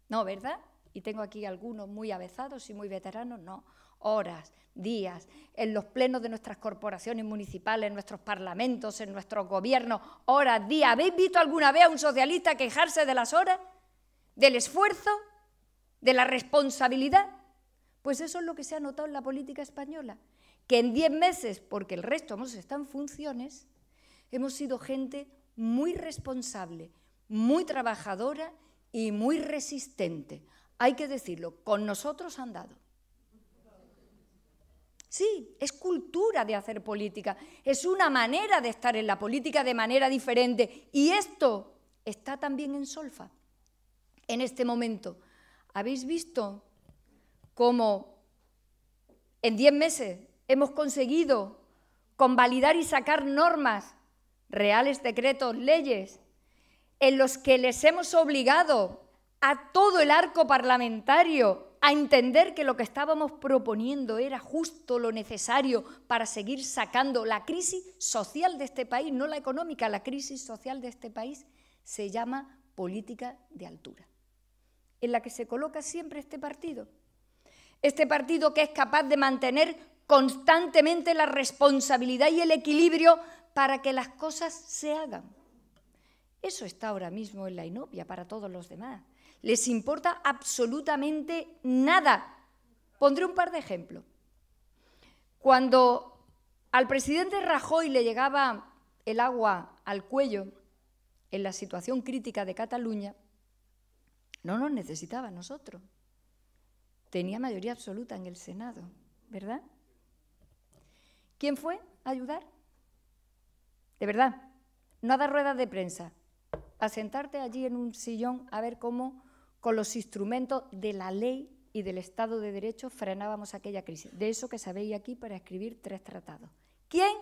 No, ¿verdad? Y tengo aquí algunos muy avezados y muy veteranos, no horas, días, en los plenos de nuestras corporaciones municipales, en nuestros parlamentos, en nuestros gobiernos, horas, días. ¿Habéis visto alguna vez a un socialista quejarse de las horas, del esfuerzo, de la responsabilidad? Pues eso es lo que se ha notado en la política española, que en diez meses, porque el resto hemos estado en funciones, hemos sido gente muy responsable, muy trabajadora y muy resistente. Hay que decirlo, con nosotros han dado. Sí, es cultura de hacer política, es una manera de estar en la política de manera diferente. Y esto está también en solfa, en este momento. ¿Habéis visto cómo en diez meses hemos conseguido convalidar y sacar normas, reales decretos, leyes, en los que les hemos obligado a todo el arco parlamentario a entender que lo que estábamos proponiendo era justo lo necesario para seguir sacando la crisis social de este país, no la económica, la crisis social de este país, se llama política de altura, en la que se coloca siempre este partido. Este partido que es capaz de mantener constantemente la responsabilidad y el equilibrio para que las cosas se hagan. Eso está ahora mismo en la inopia para todos los demás les importa absolutamente nada. Pondré un par de ejemplos. Cuando al presidente Rajoy le llegaba el agua al cuello en la situación crítica de Cataluña, no nos necesitaba a nosotros. Tenía mayoría absoluta en el Senado, ¿verdad? ¿Quién fue a ayudar? De verdad, no a dar ruedas de prensa, a sentarte allí en un sillón a ver cómo con los instrumentos de la ley y del Estado de Derecho frenábamos aquella crisis. De eso que sabéis aquí para escribir tres tratados. ¿Quién?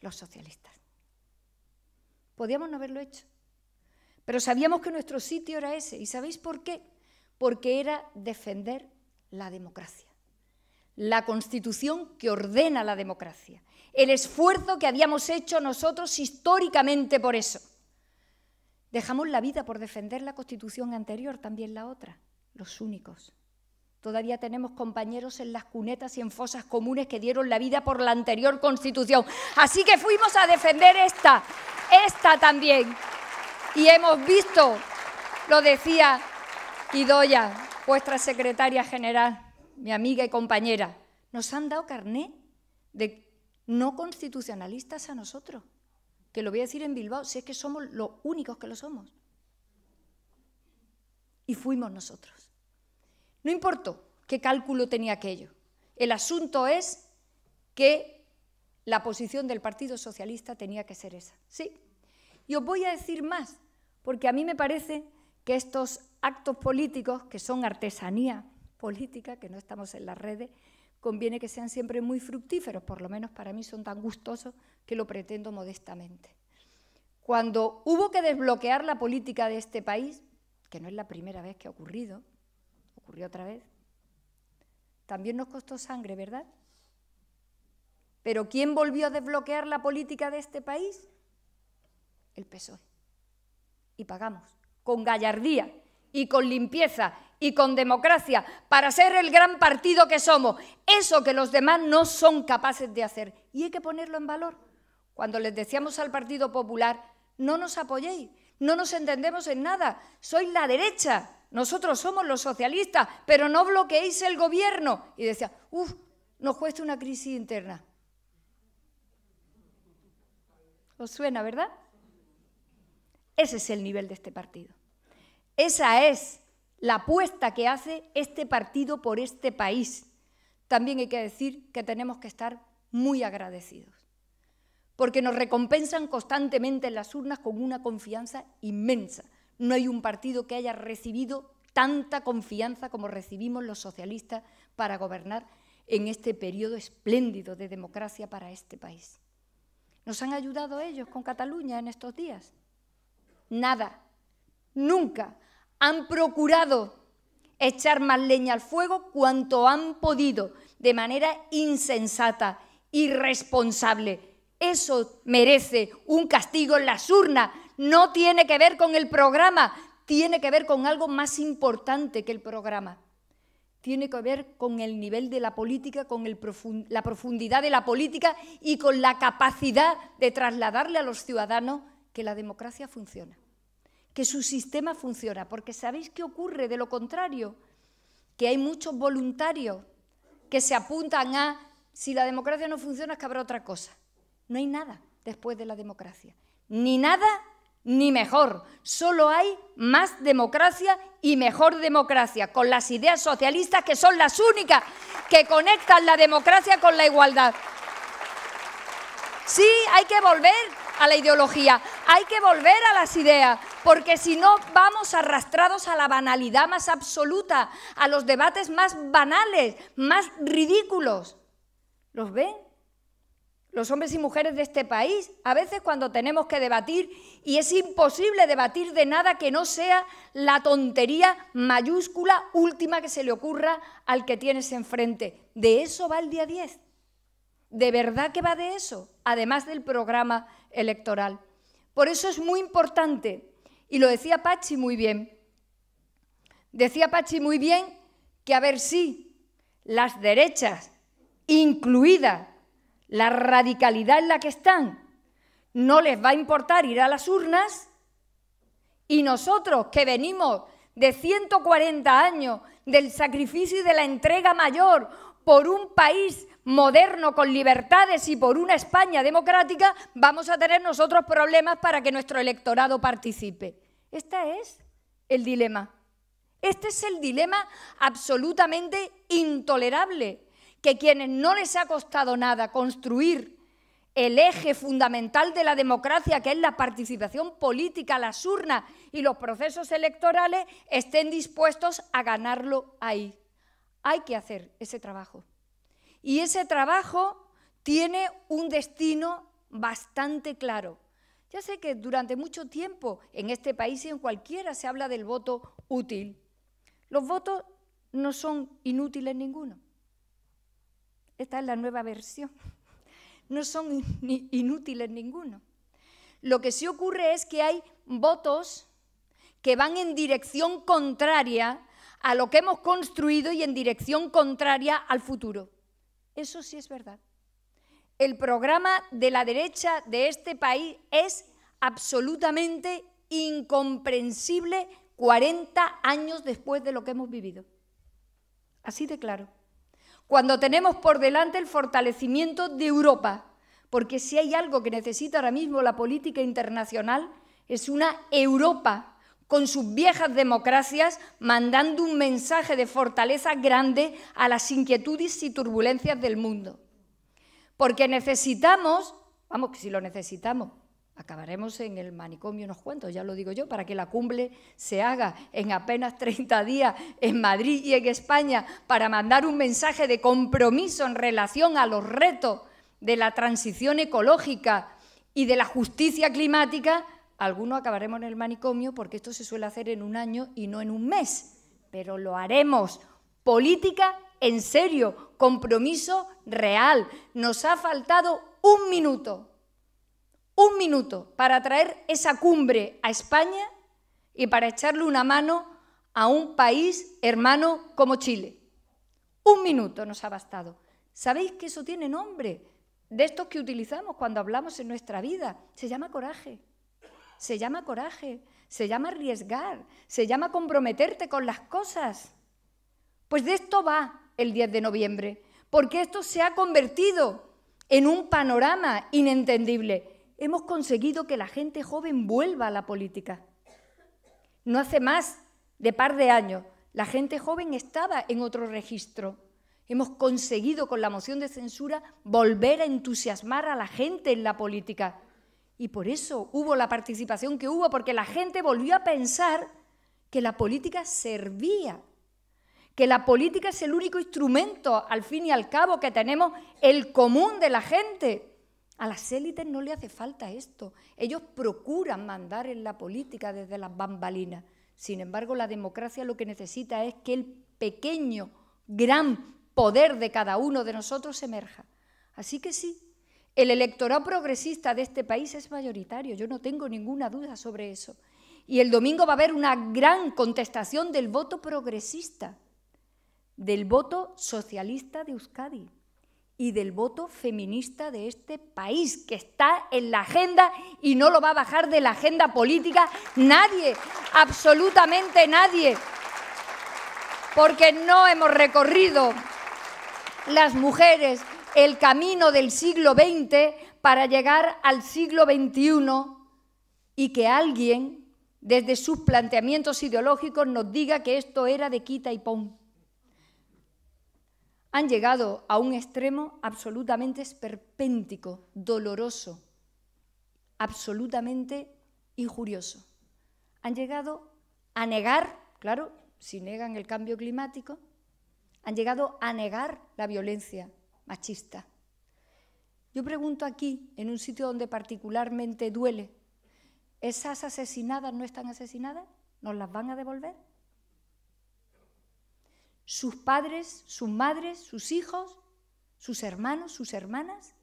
Los socialistas. Podíamos no haberlo hecho. Pero sabíamos que nuestro sitio era ese. ¿Y sabéis por qué? Porque era defender la democracia. La constitución que ordena la democracia. El esfuerzo que habíamos hecho nosotros históricamente por eso Dejamos la vida por defender la constitución anterior, también la otra, los únicos. Todavía tenemos compañeros en las cunetas y en fosas comunes que dieron la vida por la anterior constitución. Así que fuimos a defender esta, esta también. Y hemos visto, lo decía Idoya, vuestra secretaria general, mi amiga y compañera, nos han dado carné de no constitucionalistas a nosotros que lo voy a decir en Bilbao, si es que somos los únicos que lo somos. Y fuimos nosotros. No importó qué cálculo tenía aquello. El asunto es que la posición del Partido Socialista tenía que ser esa. Sí. Y os voy a decir más, porque a mí me parece que estos actos políticos, que son artesanía política, que no estamos en las redes, conviene que sean siempre muy fructíferos, por lo menos para mí son tan gustosos que lo pretendo modestamente. Cuando hubo que desbloquear la política de este país, que no es la primera vez que ha ocurrido, ocurrió otra vez, también nos costó sangre, ¿verdad? Pero ¿quién volvió a desbloquear la política de este país? El PSOE. Y pagamos, con gallardía, y con limpieza y con democracia para ser el gran partido que somos. Eso que los demás no son capaces de hacer. Y hay que ponerlo en valor. Cuando les decíamos al Partido Popular, no nos apoyéis, no nos entendemos en nada, sois la derecha, nosotros somos los socialistas, pero no bloqueéis el gobierno. Y decía, uff, nos cuesta una crisis interna. ¿Os suena, verdad? Ese es el nivel de este partido. Esa es la apuesta que hace este partido por este país. También hay que decir que tenemos que estar muy agradecidos, porque nos recompensan constantemente en las urnas con una confianza inmensa. No hay un partido que haya recibido tanta confianza como recibimos los socialistas para gobernar en este periodo espléndido de democracia para este país. ¿Nos han ayudado ellos con Cataluña en estos días? Nada, nunca han procurado echar más leña al fuego cuanto han podido de manera insensata, irresponsable. Eso merece un castigo en las urnas. No tiene que ver con el programa, tiene que ver con algo más importante que el programa. Tiene que ver con el nivel de la política, con la profundidad de la política y con la capacidad de trasladarle a los ciudadanos que la democracia funciona que su sistema funciona, porque ¿sabéis qué ocurre de lo contrario? Que hay muchos voluntarios que se apuntan a, si la democracia no funciona es que habrá otra cosa. No hay nada después de la democracia. Ni nada ni mejor. Solo hay más democracia y mejor democracia, con las ideas socialistas que son las únicas que conectan la democracia con la igualdad. Sí, hay que volver a la ideología, hay que volver a las ideas, porque si no vamos arrastrados a la banalidad más absoluta, a los debates más banales, más ridículos. ¿Los ven? Los hombres y mujeres de este país, a veces cuando tenemos que debatir, y es imposible debatir de nada que no sea la tontería mayúscula última que se le ocurra al que tienes enfrente. De eso va el día 10. ¿De verdad que va de eso? Además del programa electoral. Por eso es muy importante, y lo decía Pachi muy bien, decía Pachi muy bien que, a ver, si las derechas, incluida la radicalidad en la que están, no les va a importar ir a las urnas, y nosotros que venimos de 140 años del sacrificio y de la entrega mayor por un país moderno, con libertades y por una España democrática, vamos a tener nosotros problemas para que nuestro electorado participe. Este es el dilema. Este es el dilema absolutamente intolerable que quienes no les ha costado nada construir el eje fundamental de la democracia, que es la participación política, las urnas y los procesos electorales, estén dispuestos a ganarlo ahí. Hay que hacer ese trabajo. Y ese trabajo tiene un destino bastante claro. Ya sé que durante mucho tiempo en este país y en cualquiera se habla del voto útil. Los votos no son inútiles ninguno. Esta es la nueva versión. No son inútiles ninguno. Lo que sí ocurre es que hay votos que van en dirección contraria a lo que hemos construido y en dirección contraria al futuro. Eso sí es verdad. El programa de la derecha de este país es absolutamente incomprensible 40 años después de lo que hemos vivido. Así de claro. Cuando tenemos por delante el fortalecimiento de Europa, porque si hay algo que necesita ahora mismo la política internacional, es una Europa con sus viejas democracias, mandando un mensaje de fortaleza grande a las inquietudes y turbulencias del mundo. Porque necesitamos, vamos, que si lo necesitamos, acabaremos en el manicomio unos cuantos, ya lo digo yo, para que la cumbre se haga en apenas 30 días en Madrid y en España, para mandar un mensaje de compromiso en relación a los retos de la transición ecológica y de la justicia climática, algunos acabaremos en el manicomio porque esto se suele hacer en un año y no en un mes, pero lo haremos. Política en serio, compromiso real. Nos ha faltado un minuto, un minuto para traer esa cumbre a España y para echarle una mano a un país hermano como Chile. Un minuto nos ha bastado. ¿Sabéis que eso tiene nombre? De estos que utilizamos cuando hablamos en nuestra vida. Se llama coraje se llama coraje, se llama arriesgar, se llama comprometerte con las cosas. Pues de esto va el 10 de noviembre, porque esto se ha convertido en un panorama inentendible. Hemos conseguido que la gente joven vuelva a la política. No hace más de par de años, la gente joven estaba en otro registro. Hemos conseguido con la moción de censura volver a entusiasmar a la gente en la política. Y por eso hubo la participación que hubo, porque la gente volvió a pensar que la política servía, que la política es el único instrumento, al fin y al cabo, que tenemos el común de la gente. A las élites no le hace falta esto. Ellos procuran mandar en la política desde las bambalinas. Sin embargo, la democracia lo que necesita es que el pequeño, gran poder de cada uno de nosotros emerja. Así que sí, el electorado progresista de este país es mayoritario, yo no tengo ninguna duda sobre eso. Y el domingo va a haber una gran contestación del voto progresista, del voto socialista de Euskadi y del voto feminista de este país, que está en la agenda y no lo va a bajar de la agenda política nadie, absolutamente nadie, porque no hemos recorrido las mujeres el camino del siglo XX para llegar al siglo XXI y que alguien, desde sus planteamientos ideológicos, nos diga que esto era de quita y pon. Han llegado a un extremo absolutamente esperpéntico, doloroso, absolutamente injurioso. Han llegado a negar, claro, si negan el cambio climático, han llegado a negar la violencia machista. Yo pregunto aquí, en un sitio donde particularmente duele, ¿esas asesinadas no están asesinadas? ¿Nos las van a devolver? ¿Sus padres, sus madres, sus hijos, sus hermanos, sus hermanas?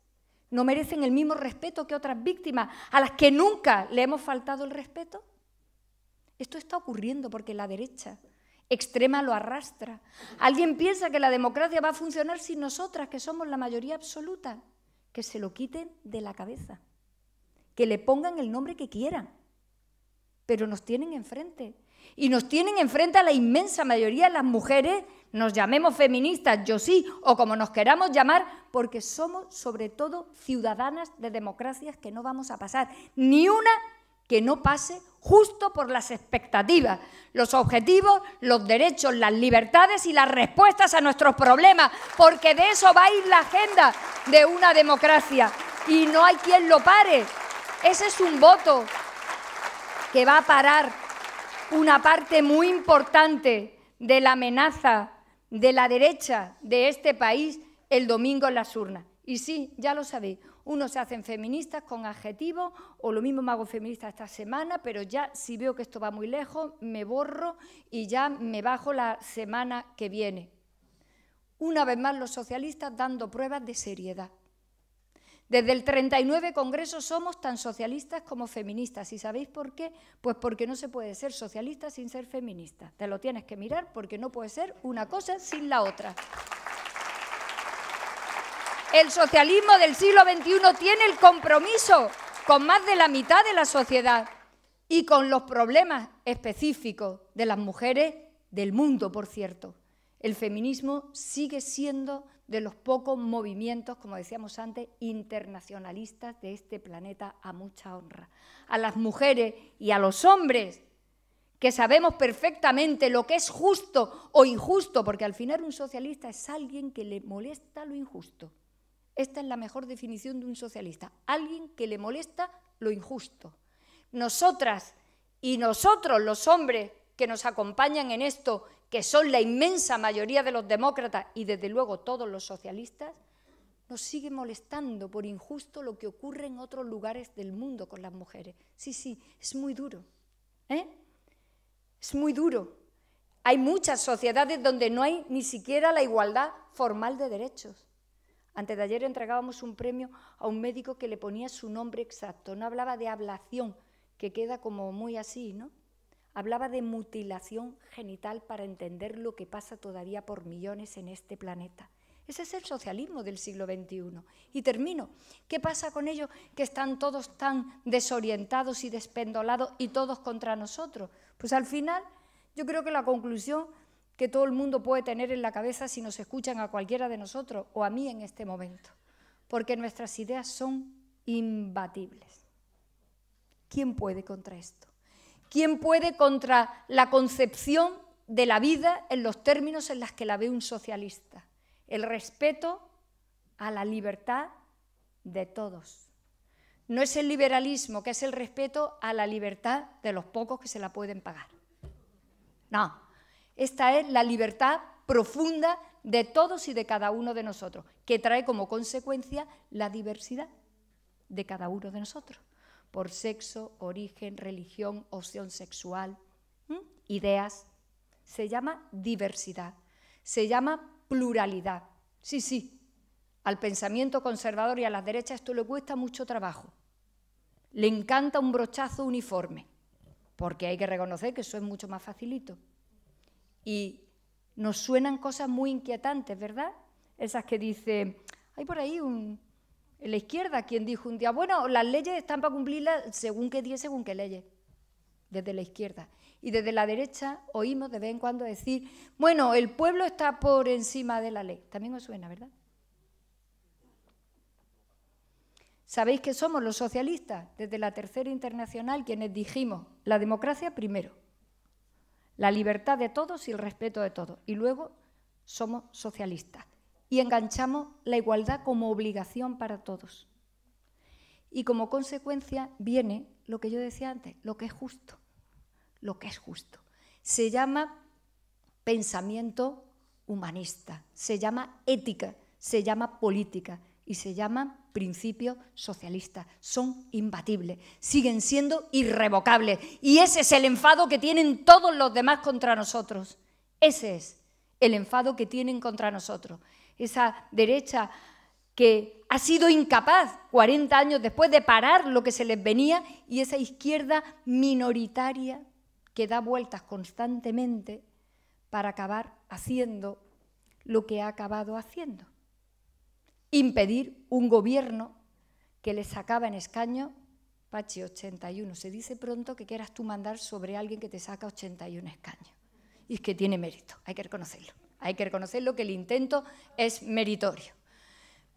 ¿No merecen el mismo respeto que otras víctimas a las que nunca le hemos faltado el respeto? Esto está ocurriendo porque la derecha extrema lo arrastra. Alguien piensa que la democracia va a funcionar sin nosotras, que somos la mayoría absoluta. Que se lo quiten de la cabeza. Que le pongan el nombre que quieran. Pero nos tienen enfrente. Y nos tienen enfrente a la inmensa mayoría de las mujeres, nos llamemos feministas, yo sí, o como nos queramos llamar, porque somos sobre todo ciudadanas de democracias que no vamos a pasar. Ni una que no pase justo por las expectativas, los objetivos, los derechos, las libertades y las respuestas a nuestros problemas, porque de eso va a ir la agenda de una democracia y no hay quien lo pare. Ese es un voto que va a parar una parte muy importante de la amenaza de la derecha de este país el domingo en las urnas. Y sí, ya lo sabéis, unos se hacen feministas con adjetivos, o lo mismo me hago feminista esta semana, pero ya si veo que esto va muy lejos, me borro y ya me bajo la semana que viene. Una vez más los socialistas dando pruebas de seriedad. Desde el 39 Congreso somos tan socialistas como feministas. ¿Y sabéis por qué? Pues porque no se puede ser socialista sin ser feminista. Te lo tienes que mirar porque no puede ser una cosa sin la otra. El socialismo del siglo XXI tiene el compromiso con más de la mitad de la sociedad y con los problemas específicos de las mujeres del mundo, por cierto. El feminismo sigue siendo de los pocos movimientos, como decíamos antes, internacionalistas de este planeta a mucha honra. A las mujeres y a los hombres que sabemos perfectamente lo que es justo o injusto, porque al final un socialista es alguien que le molesta lo injusto. Esta es la mejor definición de un socialista, alguien que le molesta lo injusto. Nosotras y nosotros, los hombres que nos acompañan en esto, que son la inmensa mayoría de los demócratas y desde luego todos los socialistas, nos sigue molestando por injusto lo que ocurre en otros lugares del mundo con las mujeres. Sí, sí, es muy duro. ¿eh? Es muy duro. Hay muchas sociedades donde no hay ni siquiera la igualdad formal de derechos. Antes de ayer entregábamos un premio a un médico que le ponía su nombre exacto, no hablaba de ablación, que queda como muy así, ¿no? Hablaba de mutilación genital para entender lo que pasa todavía por millones en este planeta. Ese es el socialismo del siglo XXI. Y termino. ¿Qué pasa con ellos que están todos tan desorientados y despendolados y todos contra nosotros? Pues al final yo creo que la conclusión que todo el mundo puede tener en la cabeza si nos escuchan a cualquiera de nosotros o a mí en este momento, porque nuestras ideas son imbatibles. ¿Quién puede contra esto? ¿Quién puede contra la concepción de la vida en los términos en los que la ve un socialista? El respeto a la libertad de todos. No es el liberalismo, que es el respeto a la libertad de los pocos que se la pueden pagar. No, esta es la libertad profunda de todos y de cada uno de nosotros, que trae como consecuencia la diversidad de cada uno de nosotros, por sexo, origen, religión, opción sexual, ideas. Se llama diversidad, se llama pluralidad. Sí, sí, al pensamiento conservador y a las derechas esto le cuesta mucho trabajo. Le encanta un brochazo uniforme, porque hay que reconocer que eso es mucho más facilito. Y nos suenan cosas muy inquietantes, ¿verdad? Esas que dice, hay por ahí en la izquierda quien dijo un día, bueno, las leyes están para cumplirlas según que día, según qué leyes, desde la izquierda. Y desde la derecha oímos de vez en cuando decir, bueno, el pueblo está por encima de la ley. También os suena, ¿verdad? Sabéis que somos los socialistas, desde la Tercera Internacional, quienes dijimos, la democracia primero la libertad de todos y el respeto de todos. Y luego somos socialistas y enganchamos la igualdad como obligación para todos. Y como consecuencia viene lo que yo decía antes, lo que es justo, lo que es justo. Se llama pensamiento humanista, se llama ética, se llama política, y se llaman principios socialistas. Son imbatibles, siguen siendo irrevocables. Y ese es el enfado que tienen todos los demás contra nosotros. Ese es el enfado que tienen contra nosotros. Esa derecha que ha sido incapaz 40 años después de parar lo que se les venía y esa izquierda minoritaria que da vueltas constantemente para acabar haciendo lo que ha acabado haciendo impedir un gobierno que le sacaba en escaño, Pachi, 81. Se dice pronto que quieras tú mandar sobre alguien que te saca 81 escaños. Y es que tiene mérito, hay que reconocerlo. Hay que reconocerlo que el intento es meritorio.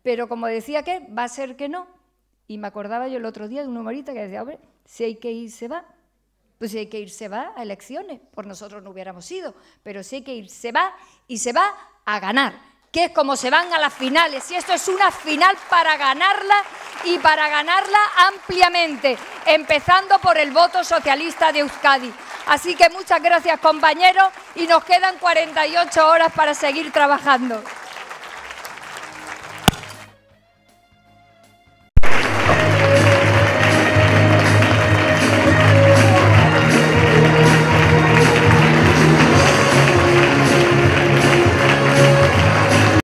Pero como decía que va a ser que no. Y me acordaba yo el otro día de un humorista que decía, hombre, si hay que ir, se va. Pues si hay que ir, se va a elecciones. Por nosotros no hubiéramos ido. Pero si hay que ir, se va y se va a ganar que es como se van a las finales. Y esto es una final para ganarla y para ganarla ampliamente, empezando por el voto socialista de Euskadi. Así que muchas gracias compañeros y nos quedan 48 horas para seguir trabajando.